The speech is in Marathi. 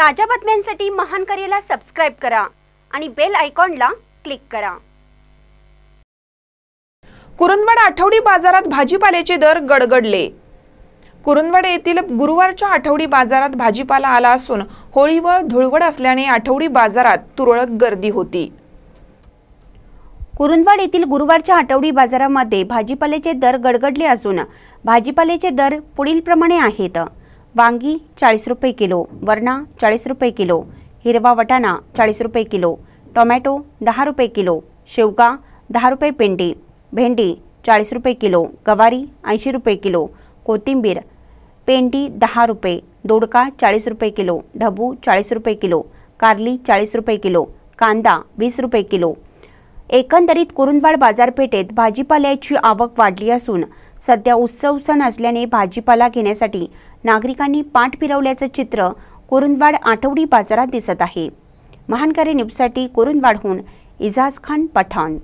ताज्या बातम्यांसाठी महान करेला सबस्क्राईब करा आणि बेल आयकॉनला क्लिक करा कुरुंदवाड आठवडी बाजारात भाजीपाल्याचे दर गडगडले कुरुंदवाड येथील गुरुवारच्या आठवडी बाजारात भाजीपाला आला असून होळी व धुळवड असल्याने आठवडी बाजारात तुरळक गर्दी होती कुरुंदवाड येथील गुरुवारच्या आठवडी बाजारामध्ये भाजीपाल्याचे दर गडगडले असून भाजीपाल्याचे दर पुढीलप्रमाणे आहेत वांगी चाळीस रुपये किलो वरणा चाळीस रुपये किलो हिरवा वटाणा चाळीस रुपये किलो टोमॅटो दहा रुपये किलो शेवगा दहा रुपये पेंडी भेंडी चाळीस रुपये किलो गवारी ऐंशी रुपये किलो कोथिंबीर पेंडी दहा रुपये दोडका चाळीस रुपये किलो ढबू चाळीस रुपये किलो कारली चाळीस रुपये किलो कांदा वीस रुपये किलो एकंदरीत कुरुंदवाड बाजारपेठेत भाजीपाल्याची आवक वाढली असून सध्या उत्सव सण असल्याने भाजीपाला घेण्यासाठी नागरिकांनी पाठ फिरवल्याचं चित्र कुरुंदवाड आठवडी बाजारात दिसत आहे महानकारी न्यूजसाठी कुरुंदवाडहून इजाज खान पठाण